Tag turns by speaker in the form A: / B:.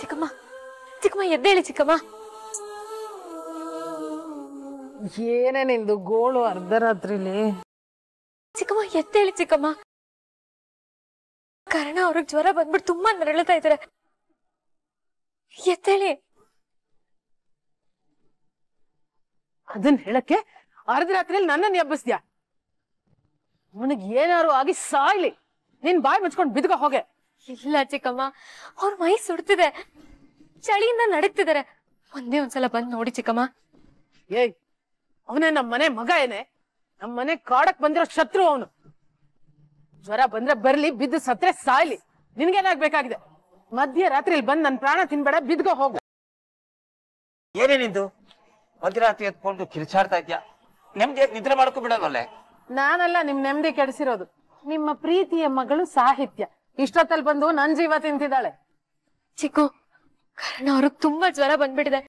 A: ಚಿಕ್ಕಮ್ಮ ಚಿಕ್ಕಮ್ಮ ಎದ್ದೇಳಿ ಚಿಕ್ಕಮ್ಮ ಏನೇ ನಿಂದು ಗೋಳು ಅರ್ಧರಾತ್ರಿಲಿ ಚಿಕ್ಕಮ್ಮ ಎದ್ದೇಳಿ ಚಿಕ್ಕಮ್ಮ ಕಾರಣ ಅವ್ರಿಗೆ ಜ್ವರ ಬಂದ್ಬಿಟ್ಟು ತುಂಬಾ ನರಳತಾ ಇದಾರೆ ಎತ್ತೇಳಿ
B: ಅದನ್ ಹೇಳಕ್ಕೆ ಅರ್ಧರಾತ್ರಿಯಲ್ಲಿ ನನ್ನನ್ನು ಎಬ್ಬಿಸ್ದ್ಯಾ
A: ನನಗ್ ಏನಾರು ಆಗಿ ಸಾಯ್ಲಿ ನಿನ್ ಬಾಯಿ ಮುಚ್ಕೊಂಡು ಬಿದ್ಕ ಹೋಗೆ ಇಲ್ಲ ಚಿಕ್ಕಮ್ಮ ಅವ್ರ ಮೈ ಸುಡ್ತಿದೆ ಚಳಿಯಿಂದ ನಡೀತಿದ್ದಾರೆ ಒಂದೇ ಒಂದ್ಸಲ ಬಂದ್ ನೋಡಿ ಚಿಕ್ಕಮ್ಮ ಏಯ್ ಅವನೇ ನಮ್ಮ ಮನೆ ಮಗ ಏನೇ ನಮ್ಮ ಮನೆ ಕಾಡಕ್ ಬಂದಿರೋ
B: ಶತ್ರು ಅವನು ಜ್ವರ ಬಂದ್ರೆ ಬರ್ಲಿ ಬಿದ್ದು ಸತ್ರೆ ಸಾಯ್ಲಿ ನಿನ್ಗೇನಾಗ್ಬೇಕಾಗಿದೆ
C: ಮಧ್ಯ ರಾತ್ರಿಲಿ ಬಂದ್ ನನ್ ಪ್ರಾಣ ತಿನ್ಬೇಡ ಬಿದ್ಗೋ ಹೋಗ ಏನೇ ನಿಂದು ಮಧ್ಯರಾತ್ರಿ ಎತ್ಕೊಂಡು ಕಿರ್ಚಾಡ್ತಾ ಇದ್ಯಾ ನೆಮ್ಮದಿ ನಿದ್ರೆ ಮಾಡ್ಕೊ ಬಿಡೋದಲ್ಲೇ
B: ನಾನಲ್ಲ ನಿಮ್ ನೆಮ್ಮದಿ ಕೆಡಿಸಿರೋದು ನಿಮ್ಮ ಪ್ರೀತಿಯ ಮಗಳು ಸಾಹಿತ್ಯ ಇಷ್ಟೊತ್ತಲ್ಲಿ ಬಂದು ನನ್ ಜೀವ
A: ತಿಂತಿದ್ದಾಳೆ ಚಿಕ್ಕು ಕಾರಣ ಅವ್ರಿಗೆ ತುಂಬಾ ಜ್ವರ ಬಂದ್ಬಿಟ್ಟಿದೆ